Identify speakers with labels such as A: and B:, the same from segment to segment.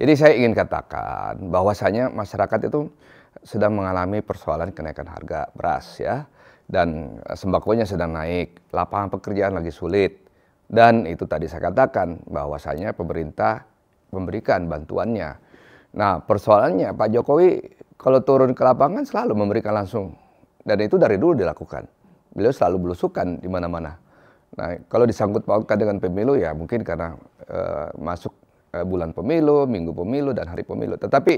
A: Jadi saya ingin katakan bahwasanya masyarakat itu sedang mengalami persoalan kenaikan harga beras ya dan eh, sembakonya sedang naik, lapangan pekerjaan lagi sulit. Dan itu tadi saya katakan bahwasanya pemerintah memberikan bantuannya. Nah, persoalannya Pak Jokowi kalau turun ke lapangan selalu memberikan langsung dan itu dari dulu dilakukan. Beliau selalu belusukan di mana-mana. Nah, kalau disangkut pautkan dengan pemilu ya mungkin karena uh, masuk Eh, bulan pemilu, minggu pemilu, dan hari pemilu. Tetapi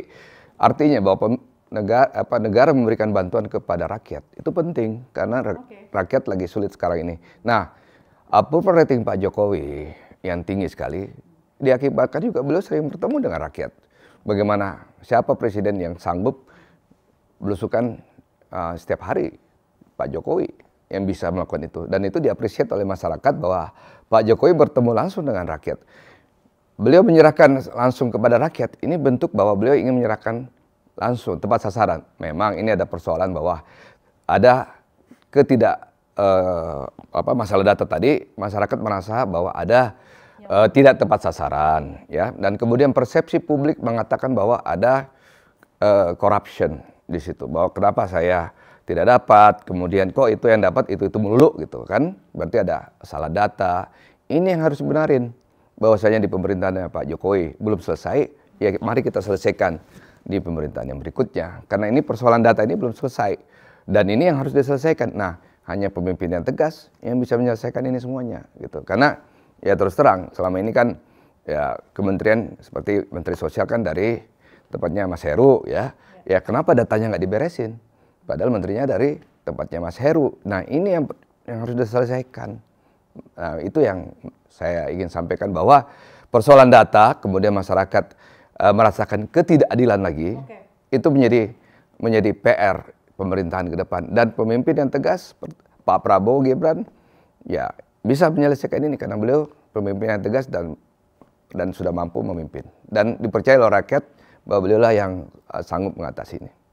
A: artinya bahwa negara, apa, negara memberikan bantuan kepada rakyat itu penting karena okay. rakyat lagi sulit sekarang ini. Nah, approval rating Pak Jokowi yang tinggi sekali diakibatkan juga beliau sering bertemu dengan rakyat. Bagaimana siapa presiden yang sanggup belusukan uh, setiap hari Pak Jokowi yang bisa melakukan itu dan itu diapresiasi oleh masyarakat bahwa Pak Jokowi bertemu langsung dengan rakyat beliau menyerahkan langsung kepada rakyat ini bentuk bahwa beliau ingin menyerahkan langsung tepat sasaran. Memang ini ada persoalan bahwa ada ketidak uh, apa masalah data tadi masyarakat merasa bahwa ada uh, tidak tepat sasaran ya dan kemudian persepsi publik mengatakan bahwa ada uh, corruption di situ bahwa kenapa saya tidak dapat, kemudian kok itu yang dapat itu itu melulu gitu kan, berarti ada salah data. Ini yang harus dibenarin bahwasanya di pemerintahan Pak Jokowi belum selesai, ya mari kita selesaikan di pemerintahan yang berikutnya. Karena ini persoalan data ini belum selesai dan ini yang harus diselesaikan. Nah, hanya pemimpin yang tegas yang bisa menyelesaikan ini semuanya gitu. Karena ya terus terang selama ini kan ya kementerian seperti Menteri Sosial kan dari tempatnya Mas Heru ya. Ya kenapa datanya nggak diberesin? Padahal menterinya dari tempatnya Mas Heru. Nah, ini yang yang harus diselesaikan. Nah, itu yang saya ingin sampaikan bahwa persoalan data kemudian masyarakat e, merasakan ketidakadilan lagi okay. itu menjadi menjadi PR pemerintahan ke depan dan pemimpin yang tegas Pak Prabowo Gibran ya bisa menyelesaikan ini karena beliau pemimpin yang tegas dan dan sudah mampu memimpin dan dipercaya oleh rakyat bahwa beliau lah yang eh, sanggup mengatasi ini.